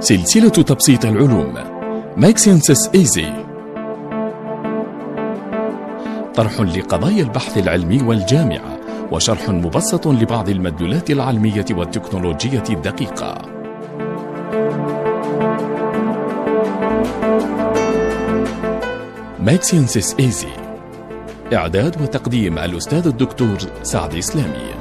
سلسلة تبسيط العلوم ماكسينسس ايزي طرح لقضايا البحث العلمي والجامعة وشرح مبسط لبعض المدلولات العلمية والتكنولوجية الدقيقة ماكسينسس ايزي إعداد وتقديم الأستاذ الدكتور سعد إسلامي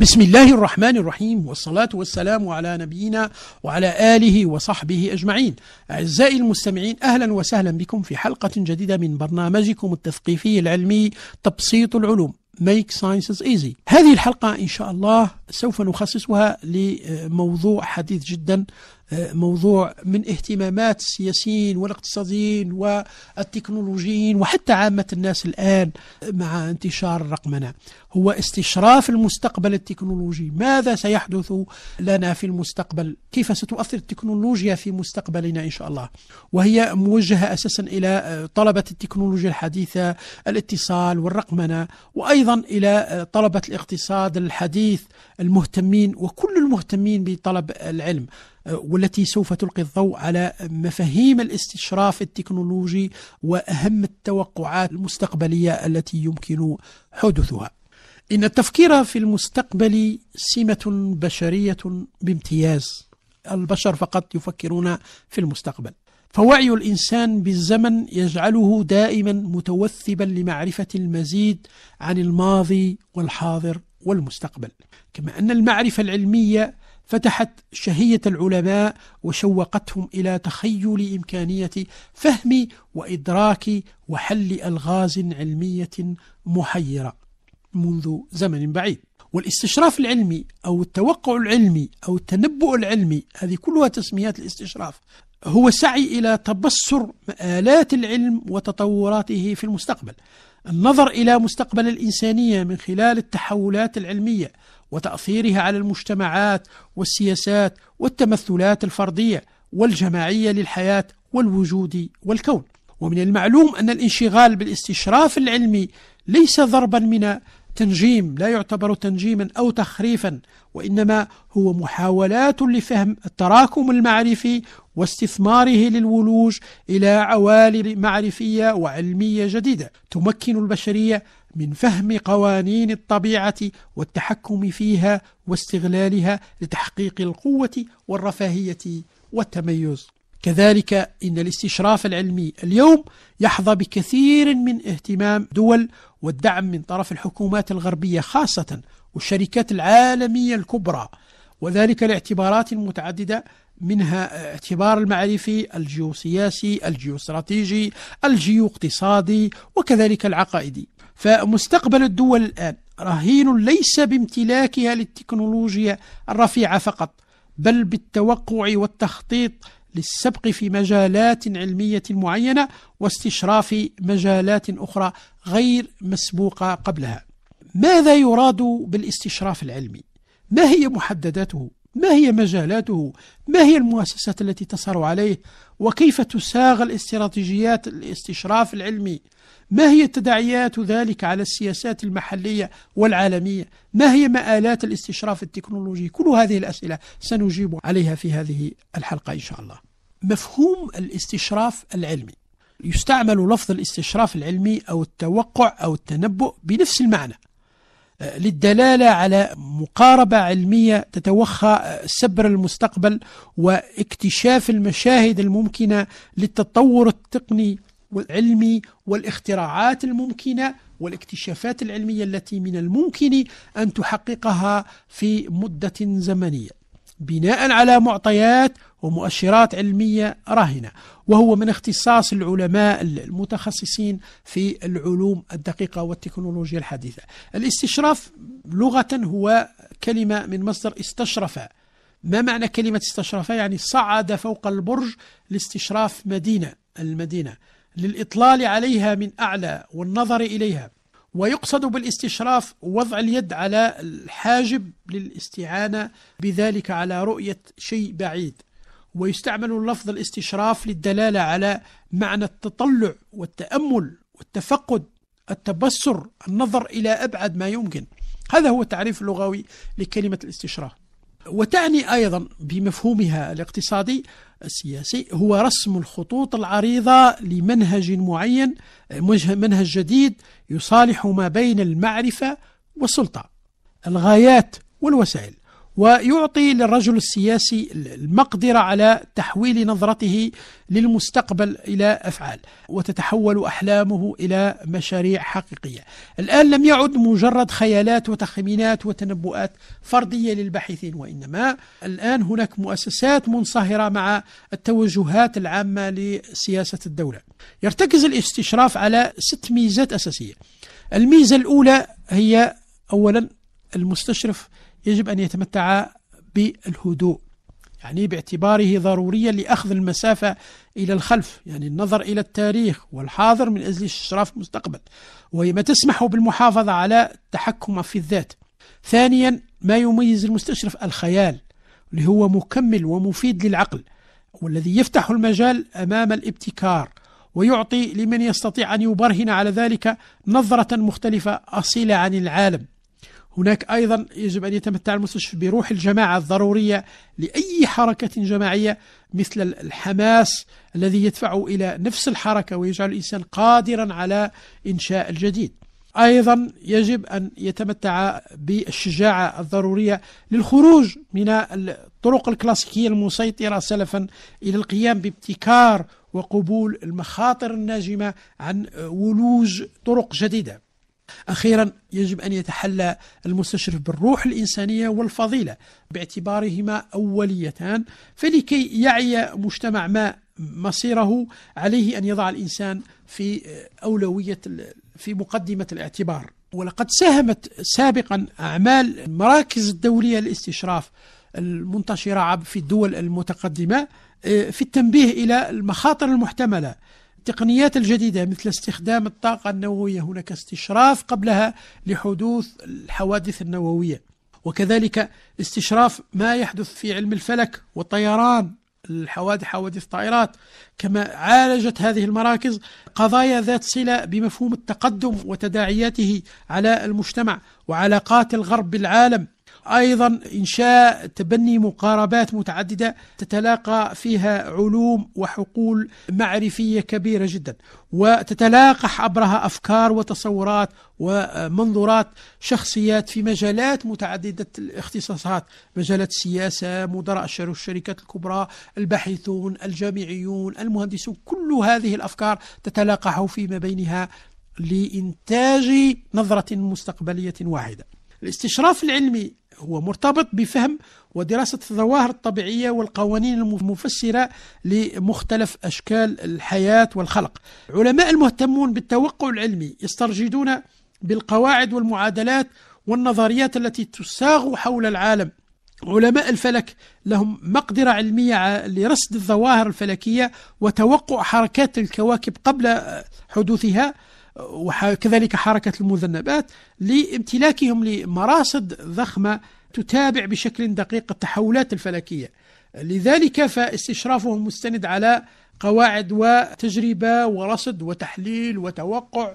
بسم الله الرحمن الرحيم والصلاة والسلام على نبينا وعلى آله وصحبه أجمعين أعزائي المستمعين أهلا وسهلا بكم في حلقة جديدة من برنامجكم التثقيفي العلمي تبسيط العلوم Make Sciences Easy هذه الحلقة إن شاء الله سوف نخصصها لموضوع حديث جدا موضوع من اهتمامات السياسيين والاقتصاديين والتكنولوجيين وحتى عامة الناس الآن مع انتشار رقمنا هو استشراف المستقبل التكنولوجي ماذا سيحدث لنا في المستقبل كيف ستؤثر التكنولوجيا في مستقبلنا إن شاء الله وهي موجهة أساسا إلى آه، طلبة التكنولوجيا الحديثة الاتصال والرقمنة وأيضا إلى آه، طلبة الاقتصاد الحديث المهتمين وكل المهتمين بطلب العلم آه، والتي سوف تلقي الضوء على مفاهيم الاستشراف التكنولوجي واهم التوقعات المستقبليه التي يمكن حدوثها. ان التفكير في المستقبل سمه بشريه بامتياز. البشر فقط يفكرون في المستقبل. فوعي الانسان بالزمن يجعله دائما متوثبا لمعرفه المزيد عن الماضي والحاضر والمستقبل كما أن المعرفة العلمية فتحت شهية العلماء وشوقتهم إلى تخيل إمكانية فهم وإدراك وحل ألغاز علمية محيرة منذ زمن بعيد والاستشراف العلمي أو التوقع العلمي أو التنبؤ العلمي هذه كلها تسميات الاستشراف هو سعي إلى تبصر مآلات العلم وتطوراته في المستقبل النظر إلى مستقبل الإنسانية من خلال التحولات العلمية وتأثيرها على المجتمعات والسياسات والتمثلات الفردية والجماعية للحياة والوجود والكون. ومن المعلوم أن الانشغال بالاستشراف العلمي ليس ضربا من تنجيم لا يعتبر تنجيما أو تخريفا وإنما هو محاولات لفهم التراكم المعرفي واستثماره للولوج إلى عوالم معرفية وعلمية جديدة تمكن البشرية من فهم قوانين الطبيعة والتحكم فيها واستغلالها لتحقيق القوة والرفاهية والتميز كذلك إن الاستشراف العلمي اليوم يحظى بكثير من اهتمام دول والدعم من طرف الحكومات الغربية خاصة والشركات العالمية الكبرى وذلك لاعتبارات متعددة منها اعتبار المعرفي الجيوسياسي الجيوستراتيجي الجيواقتصادي وكذلك العقائدي فمستقبل الدول الآن رهين ليس بامتلاكها للتكنولوجيا الرفيعة فقط بل بالتوقع والتخطيط للسبق في مجالات علمية معينة واستشراف مجالات أخرى غير مسبوقة قبلها ماذا يراد بالاستشراف العلمي؟ ما هي محدداته؟ ما هي مجالاته ما هي المؤسسات التي تسهر عليه وكيف تساغ الاستراتيجيات الاستشراف العلمي ما هي تداعيات ذلك على السياسات المحلية والعالمية ما هي مآلات الاستشراف التكنولوجي كل هذه الأسئلة سنجيب عليها في هذه الحلقة إن شاء الله مفهوم الاستشراف العلمي يستعمل لفظ الاستشراف العلمي أو التوقع أو التنبؤ بنفس المعنى للدلالة على مقاربة علمية تتوخى سبر المستقبل واكتشاف المشاهد الممكنة للتطور التقني والعلمي والاختراعات الممكنة والاكتشافات العلمية التي من الممكن أن تحققها في مدة زمنية بناء على معطيات ومؤشرات علمية راهنة وهو من اختصاص العلماء المتخصصين في العلوم الدقيقة والتكنولوجيا الحديثة الاستشراف لغة هو كلمة من مصدر استشرف ما معنى كلمة استشرف يعني صعد فوق البرج لاستشراف مدينة المدينة للإطلال عليها من أعلى والنظر إليها ويقصد بالاستشراف وضع اليد على الحاجب للاستعانة بذلك على رؤية شيء بعيد ويستعمل لفظ الاستشراف للدلالة على معنى التطلع والتأمل والتفقد التبصر النظر إلى أبعد ما يمكن هذا هو التعريف اللغوي لكلمة الاستشراف وتعني أيضا بمفهومها الاقتصادي السياسي هو رسم الخطوط العريضة لمنهج معين منهج جديد يصالح ما بين المعرفة والسلطة الغايات والوسائل ويعطي للرجل السياسي المقدرة على تحويل نظرته للمستقبل إلى أفعال وتتحول أحلامه إلى مشاريع حقيقية الآن لم يعد مجرد خيالات وتخمينات وتنبؤات فردية للباحثين وإنما الآن هناك مؤسسات منصهرة مع التوجهات العامة لسياسة الدولة يرتكز الاستشراف على ست ميزات أساسية الميزة الأولى هي أولا المستشرف يجب أن يتمتع بالهدوء يعني باعتباره ضروريا لأخذ المسافة إلى الخلف يعني النظر إلى التاريخ والحاضر من أجل استشراف المستقبل وهي ما تسمح بالمحافظة على التحكم في الذات ثانيا ما يميز المستشرف الخيال اللي هو مكمل ومفيد للعقل والذي يفتح المجال أمام الابتكار ويعطي لمن يستطيع أن يبرهن على ذلك نظرة مختلفة أصيلة عن العالم هناك أيضا يجب أن يتمتع المستشفى بروح الجماعة الضرورية لأي حركة جماعية مثل الحماس الذي يدفع إلى نفس الحركة ويجعل الإنسان قادرا على إنشاء الجديد أيضا يجب أن يتمتع بالشجاعة الضرورية للخروج من الطرق الكلاسيكية المسيطرة سلفا إلى القيام بابتكار وقبول المخاطر الناجمة عن ولوج طرق جديدة أخيرا يجب أن يتحلى المستشرف بالروح الإنسانية والفضيلة باعتبارهما أوليتان فلكي يعي مجتمع ما مصيره عليه أن يضع الإنسان في أولوية في مقدمة الاعتبار ولقد ساهمت سابقا أعمال المراكز الدولية للاستشراف المنتشرة في الدول المتقدمة آه، في التنبيه إلى المخاطر المحتملة التقنيات الجديدة مثل استخدام الطاقة النووية هناك استشراف قبلها لحدوث الحوادث النووية وكذلك استشراف ما يحدث في علم الفلك والطيران الحوادث حوادث طائرات كما عالجت هذه المراكز قضايا ذات صلة بمفهوم التقدم وتداعياته على المجتمع وعلاقات الغرب بالعالم أيضا إنشاء تبني مقاربات متعددة تتلاقى فيها علوم وحقول معرفية كبيرة جدا وتتلاقح عبرها أفكار وتصورات ومنظورات شخصيات في مجالات متعددة الاختصاصات مجالات السياسة مدراء الشركات الكبرى الباحثون الجامعيون المهندسون كل هذه الأفكار تتلاقح فيما بينها لإنتاج نظرة مستقبلية واحدة الاستشراف العلمي هو مرتبط بفهم ودراسة الظواهر الطبيعية والقوانين المفسرة لمختلف أشكال الحياة والخلق علماء المهتمون بالتوقع العلمي يسترجدون بالقواعد والمعادلات والنظريات التي تساغ حول العالم علماء الفلك لهم مقدرة علمية لرصد الظواهر الفلكية وتوقع حركات الكواكب قبل حدوثها وكذلك حركة المذنبات لامتلاكهم لمراصد ضخمة تتابع بشكل دقيق التحولات الفلكية لذلك فاستشرافهم مستند على قواعد وتجربة ورصد وتحليل وتوقع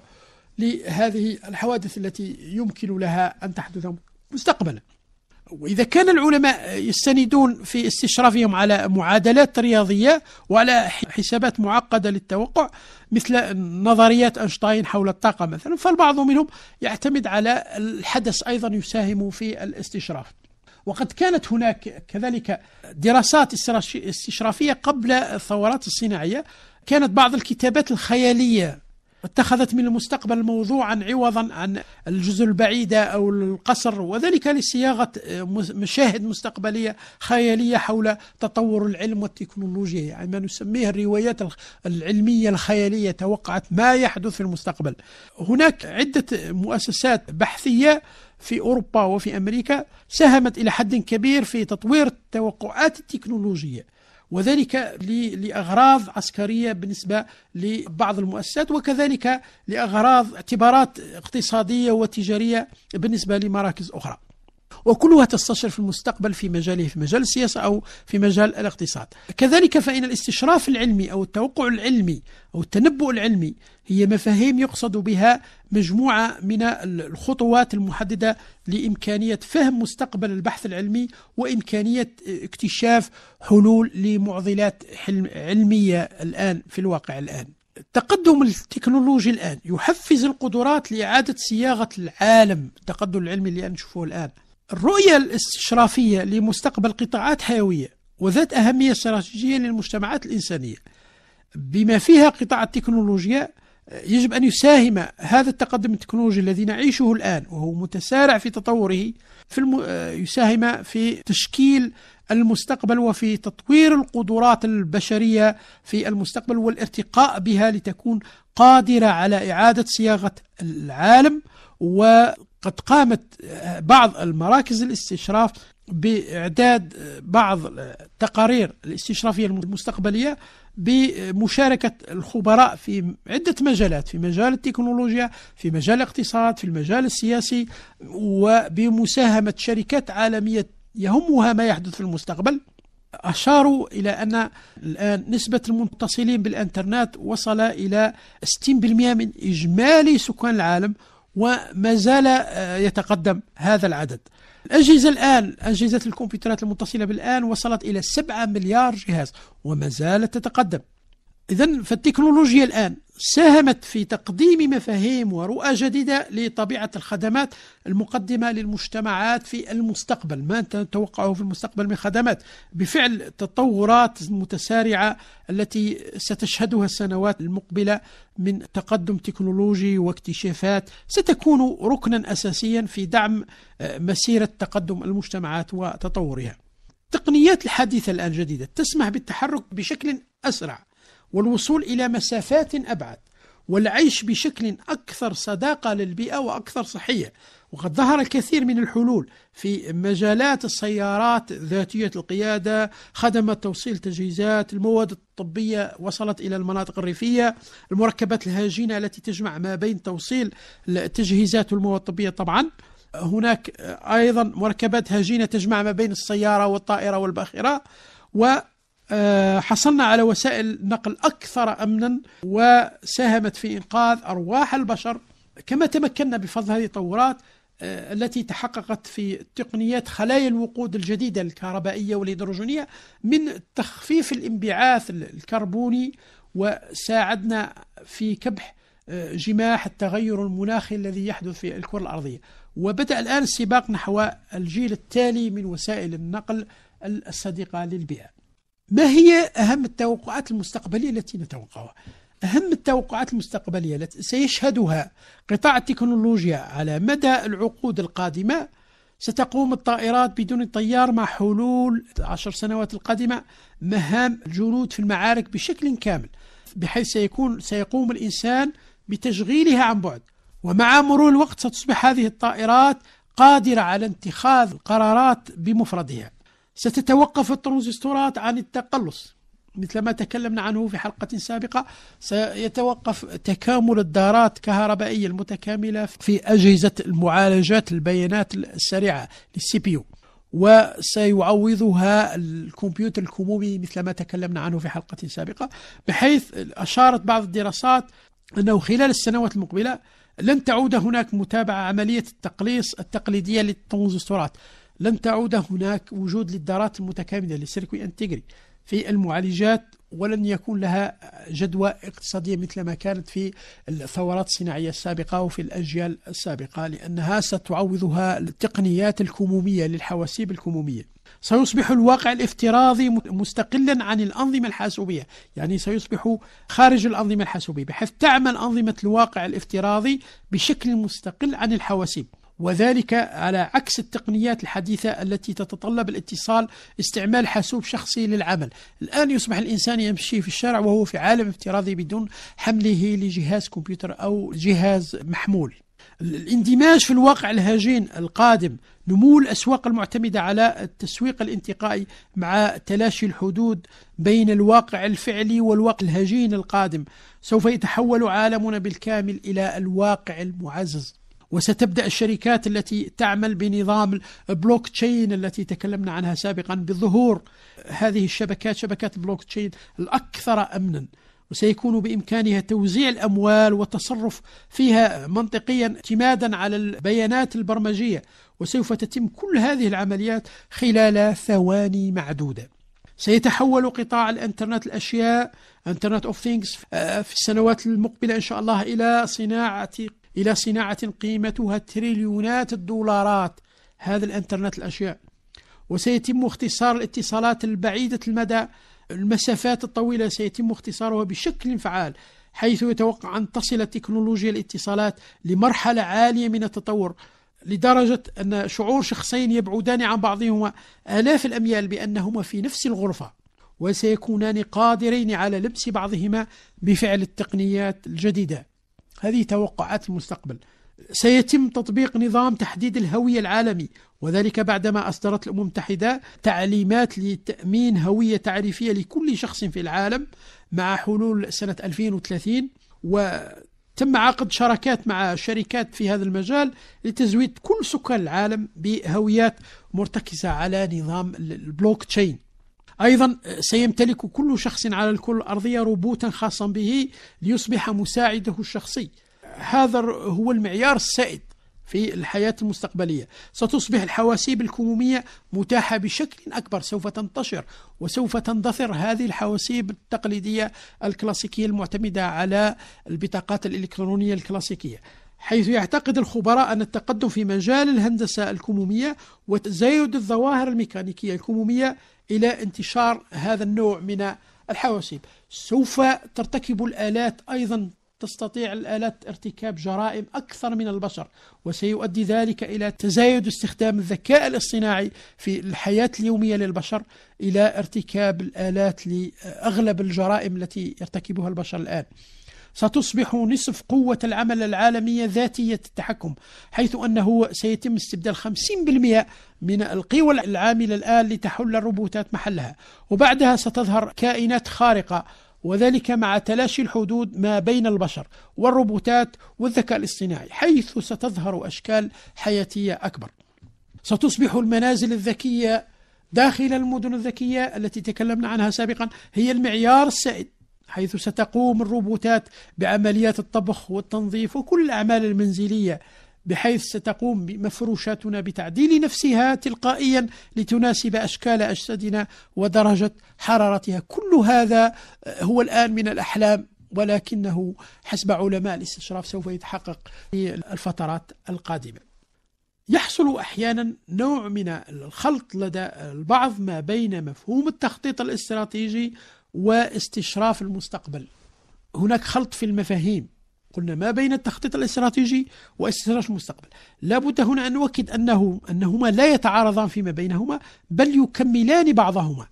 لهذه الحوادث التي يمكن لها أن تحدث مستقبلا وإذا كان العلماء يستندون في استشرافهم على معادلات رياضية وعلى حسابات معقدة للتوقع مثل نظريات أينشتاين حول الطاقة مثلا فالبعض منهم يعتمد على الحدث أيضا يساهم في الاستشراف وقد كانت هناك كذلك دراسات استشرافية قبل الثورات الصناعية كانت بعض الكتابات الخيالية اتخذت من المستقبل موضوعا عوضا عن الجزر البعيدة أو القصر وذلك لصياغة آه، مشاهد مستقبلية خيالية حول تطور العلم والتكنولوجيا يعني ما نسميه الروايات العلمية الخيالية توقعت ما يحدث في المستقبل هناك عدة مؤسسات بحثية في أوروبا وفي أمريكا ساهمت إلى حد كبير في تطوير التوقعات التكنولوجية وذلك لأغراض عسكرية بالنسبة لبعض المؤسسات وكذلك لأغراض اعتبارات اقتصادية وتجارية بالنسبة لمراكز أخرى وكلها تستشر في المستقبل في مجاله في مجال السياسة أو في مجال الاقتصاد كذلك فإن الاستشراف العلمي أو التوقع العلمي أو التنبؤ العلمي هي مفاهيم يقصد بها مجموعة من الخطوات المحددة لإمكانية فهم مستقبل البحث العلمي وإمكانية اكتشاف حلول لمعضلات علمية الآن في الواقع الآن التقدم التكنولوجي الآن يحفز القدرات لإعادة صياغة العالم التقدم العلمي اللي نشوفه الآن الرؤية الاستشرافية لمستقبل قطاعات حيوية وذات أهمية استراتيجية للمجتمعات الإنسانية بما فيها قطاع التكنولوجيا يجب أن يساهم هذا التقدم التكنولوجي الذي نعيشه الآن وهو متسارع في تطوره في الم... يساهم في تشكيل المستقبل وفي تطوير القدرات البشرية في المستقبل والارتقاء بها لتكون قادرة على إعادة صياغة العالم و قد قامت آه، بعض المراكز الاستشراف بإعداد آه، بعض التقارير آه، الاستشرافية المستقبلية بمشاركة الخبراء في عدة مجالات في مجال التكنولوجيا في مجال الاقتصاد في المجال السياسي وبمساهمة شركات عالمية يهمها ما يحدث في المستقبل أشاروا إلى أن الآن نسبة المتصلين بالإنترنت وصل إلى 60% من إجمالي سكان العالم وما زال آه، يتقدم هذا العدد الأجهزة الآن أجهزة الكمبيوترات المتصلة بالآن وصلت إلى 7 مليار جهاز وما زالت تتقدم إذا فالتكنولوجيا الآن ساهمت في تقديم مفاهيم ورؤى جديدة لطبيعة الخدمات المقدمة للمجتمعات في المستقبل ما نتوقعه في المستقبل من خدمات بفعل تطورات متسارعة التي ستشهدها السنوات المقبلة من تقدم تكنولوجي واكتشافات ستكون ركنا أساسيا في دعم آه، مسيرة تقدم المجتمعات وتطورها التقنيات الحديثة الآن جديدة تسمح بالتحرك بشكل أسرع والوصول إلى مسافات أبعد والعيش بشكل أكثر صداقة للبيئة وأكثر صحية وقد ظهر الكثير من الحلول في مجالات السيارات ذاتية القيادة خدمة توصيل تجهيزات المواد الطبية وصلت إلى المناطق الريفية المركبات الهاجينة التي تجمع ما بين توصيل التجهيزات والمواد الطبية طبعا هناك أيضا مركبات هاجينة تجمع ما بين السيارة والطائرة والباخرة و آه، حصلنا على وسائل نقل اكثر امنا وساهمت في انقاذ ارواح البشر كما تمكنا بفضل هذه التطورات آه، التي تحققت في تقنيات خلايا الوقود الجديدة الكهربائية والهيدروجينية من تخفيف الانبعاث الكربوني وساعدنا في كبح آه، جماح التغير المناخي الذي يحدث في الكرة الأرضية وبدأ الآن السباق نحو الجيل التالي من وسائل النقل الصديقة للبيئة ما هي أهم التوقعات المستقبلية التي نتوقعها؟ أهم التوقعات المستقبلية التي سيشهدها قطاع التكنولوجيا على مدى العقود القادمة ستقوم الطائرات بدون طيار مع حلول عشر سنوات القادمة مهام الجنود في المعارك بشكل كامل بحيث سيكون سيقوم الإنسان بتشغيلها عن بعد ومع مرور الوقت ستصبح هذه الطائرات قادرة على اتخاذ القرارات بمفردها ستتوقف الترانزستورات عن التقلص مثل ما تكلمنا عنه في حلقة سابقة سيتوقف تكامل الدارات الكهربائية المتكاملة في أجهزة المعالجات البيانات السريعة للسي بي يو وسيعوضها الكمبيوتر الكمومي مثل ما تكلمنا عنه في حلقة سابقة بحيث أشارت بعض الدراسات أنه خلال السنوات المقبلة لن تعود هناك متابعة عملية التقليص التقليدية للترانزستورات لن تعود هناك وجود للدارات المتكاملة للسيركوي انتجري في المعالجات ولن يكون لها جدوى اقتصادية مثل ما كانت في الثورات الصناعية السابقة وفي الأجيال السابقة لأنها ستعوضها التقنيات الكمومية للحواسيب الكمومية سيصبح الواقع الافتراضي مستقلا عن الأنظمة الحاسوبية يعني سيصبح خارج الأنظمة الحاسوبية بحيث تعمل أنظمة الواقع الافتراضي بشكل مستقل عن الحواسيب وذلك على عكس التقنيات الحديثة التي تتطلب الاتصال استعمال حاسوب شخصي للعمل الآن يصبح الإنسان يمشي في الشارع وهو في عالم افتراضي بدون حمله لجهاز كمبيوتر أو جهاز محمول الاندماج في الواقع الهجين القادم نمو الأسواق المعتمدة على التسويق الانتقائي مع تلاشي الحدود بين الواقع الفعلي والواقع الهجين القادم سوف يتحول عالمنا بالكامل إلى الواقع المعزز وستبدأ الشركات التي تعمل بنظام بلوك تشين التي تكلمنا عنها سابقا بظهور هذه الشبكات شبكات البلوك تشين الأكثر أمنا وسيكون بامكانها توزيع الاموال والتصرف فيها منطقيا اعتمادا على البيانات البرمجيه وسوف تتم كل هذه العمليات خلال ثواني معدوده. سيتحول قطاع الانترنت الاشياء انترنت اوف ثينجز في السنوات المقبله ان شاء الله الى صناعه إلى صناعة قيمتها تريليونات الدولارات هذا الانترنت الأشياء وسيتم اختصار الاتصالات البعيدة المدى المسافات الطويلة سيتم اختصارها بشكل فعال حيث يتوقع أن تصل تكنولوجيا الاتصالات لمرحلة عالية من التطور لدرجة أن شعور شخصين يبعدان عن بعضهما آلاف الأميال بأنهما في نفس الغرفة وسيكونان قادرين على لبس بعضهما بفعل التقنيات الجديدة هذه توقعات المستقبل سيتم تطبيق نظام تحديد الهوية العالمي وذلك بعدما أصدرت الأمم المتحدة تعليمات لتأمين هوية تعريفية لكل شخص في العالم مع حلول سنة 2030 وتم عقد شراكات مع شركات في هذا المجال لتزويد كل سكان العالم بهويات مرتكزة على نظام البلوك تشين أيضا سيمتلك كل شخص على الكرة الأرضية روبوتا خاصا به ليصبح مساعده الشخصي هذا هو المعيار السائد في الحياة المستقبلية ستصبح الحواسيب الكمومية متاحة بشكل أكبر سوف تنتشر وسوف تندثر هذه الحواسيب التقليدية الكلاسيكية المعتمدة على البطاقات الإلكترونية الكلاسيكية حيث يعتقد الخبراء أن التقدم في مجال الهندسة الكمومية وتزايد الظواهر الميكانيكية الكمومية إلى انتشار هذا النوع من الحواسيب سوف ترتكب الآلات أيضا تستطيع الآلات ارتكاب جرائم أكثر من البشر وسيؤدي ذلك إلى تزايد استخدام الذكاء الاصطناعي في الحياة اليومية للبشر إلى ارتكاب الآلات لأغلب الجرائم التي يرتكبها البشر الآن ستصبح نصف قوة العمل العالمية ذاتية التحكم حيث أنه سيتم استبدال 50% من القوى العاملة الآن لتحل الروبوتات محلها وبعدها ستظهر كائنات خارقة وذلك مع تلاشي الحدود ما بين البشر والروبوتات والذكاء الاصطناعي حيث ستظهر أشكال حياتية أكبر ستصبح المنازل الذكية داخل المدن الذكية التي تكلمنا عنها سابقا هي المعيار السائد حيث ستقوم الروبوتات بعمليات الطبخ والتنظيف وكل الأعمال المنزلية بحيث ستقوم مفروشاتنا بتعديل نفسها تلقائيا لتناسب أشكال أجسادنا ودرجة حرارتها كل هذا آه، هو الآن من الأحلام ولكنه حسب علماء الاستشراف سوف يتحقق في الفترات القادمة يحصل أحيانا نوع من الخلط لدى البعض ما بين مفهوم التخطيط الاستراتيجي واستشراف المستقبل هناك خلط في المفاهيم قلنا ما بين التخطيط الاستراتيجي واستشراف المستقبل لابد هنا أن نؤكد أنه أنهما لا يتعارضان فيما بينهما بل يكملان بعضهما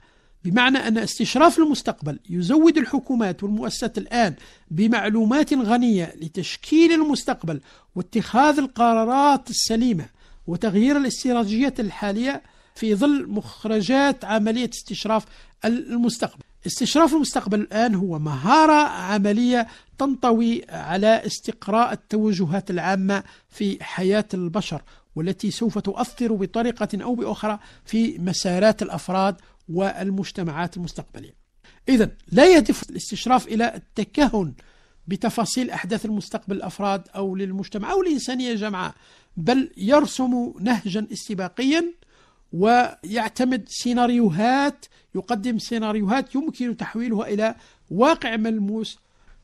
بمعنى أن استشراف المستقبل يزود الحكومات والمؤسسات الآن بمعلومات غنية لتشكيل المستقبل واتخاذ القرارات السليمة وتغيير الاستراتيجيات الحالية في ظل مخرجات عملية استشراف المستقبل استشراف المستقبل الآن هو مهارة عملية تنطوي على استقراء التوجهات العامة في حياة البشر والتي سوف تؤثر بطريقة أو بأخرى في مسارات الأفراد والمجتمعات المستقبلية إذا لا يهدف الاستشراف إلى التكهن بتفاصيل أحداث المستقبل الأفراد أو للمجتمع أو الإنسانية جمعاء بل يرسم نهجا استباقيا ويعتمد سيناريوهات يقدم سيناريوهات يمكن تحويلها إلى واقع ملموس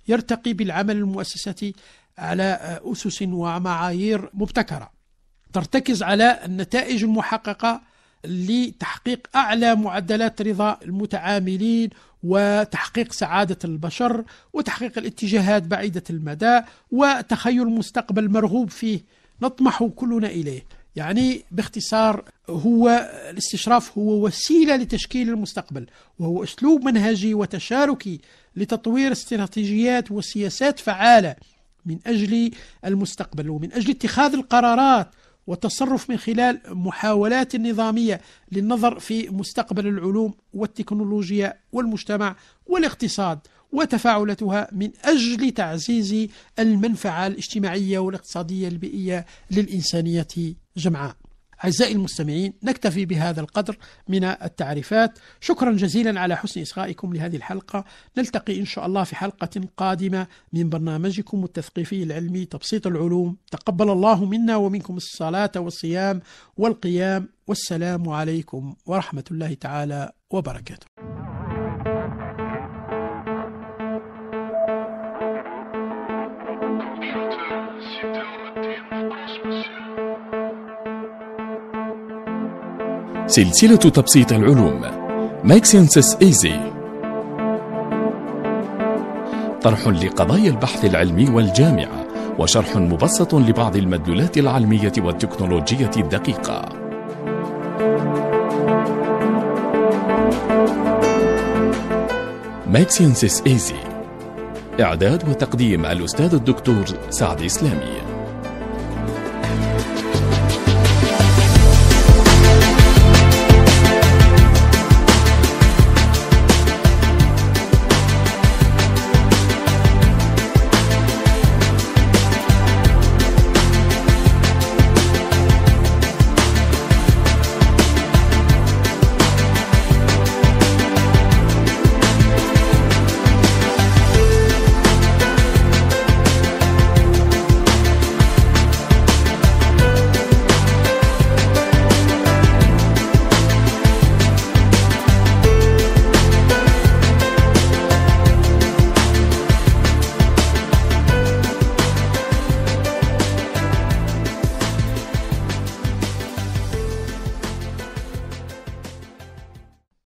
يرتقي بالعمل المؤسساتي على أسس ومعايير مبتكرة ترتكز على النتائج المحققة لتحقيق أعلى معدلات رضا المتعاملين وتحقيق سعادة البشر وتحقيق الاتجاهات بعيدة المدى وتخيل مستقبل مرغوب فيه نطمح كلنا إليه يعني باختصار هو الاستشراف هو وسيله لتشكيل المستقبل وهو اسلوب منهجي وتشاركي لتطوير استراتيجيات وسياسات فعاله من اجل المستقبل ومن اجل اتخاذ القرارات والتصرف من خلال محاولات نظاميه للنظر في مستقبل العلوم والتكنولوجيا والمجتمع والاقتصاد وتفاعلتها من أجل تعزيز المنفعة الاجتماعية والاقتصادية البيئية للإنسانية جمعاء أعزائي المستمعين نكتفي بهذا القدر من التعريفات شكرا جزيلا على حسن إصغائكم لهذه الحلقة نلتقي إن شاء الله في حلقة قادمة من برنامجكم التثقيفي العلمي تبسيط العلوم تقبل الله منا ومنكم الصلاة والصيام والقيام والسلام عليكم ورحمة الله تعالى وبركاته سلسلة تبسيط العلوم ماكسنسس ايزي طرح لقضايا البحث العلمي والجامعة وشرح مبسط لبعض المدلولات العلمية والتكنولوجية الدقيقة ماكسنسس ايزي إعداد وتقديم الأستاذ الدكتور سعد إسلامي